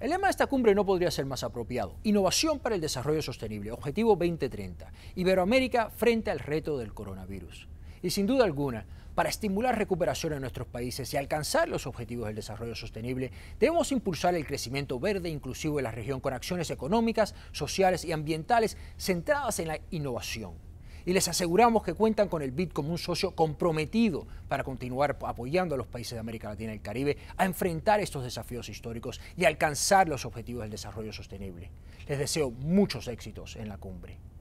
El lema de esta cumbre no podría ser más apropiado. Innovación para el desarrollo sostenible, objetivo 2030. Iberoamérica frente al reto del coronavirus. Y sin duda alguna, para estimular recuperación en nuestros países y alcanzar los objetivos del desarrollo sostenible, debemos impulsar el crecimiento verde e inclusivo de la región con acciones económicas, sociales y ambientales centradas en la innovación y les aseguramos que cuentan con el BID como un socio comprometido para continuar apoyando a los países de América Latina y el Caribe a enfrentar estos desafíos históricos y alcanzar los objetivos del desarrollo sostenible. Les deseo muchos éxitos en la cumbre.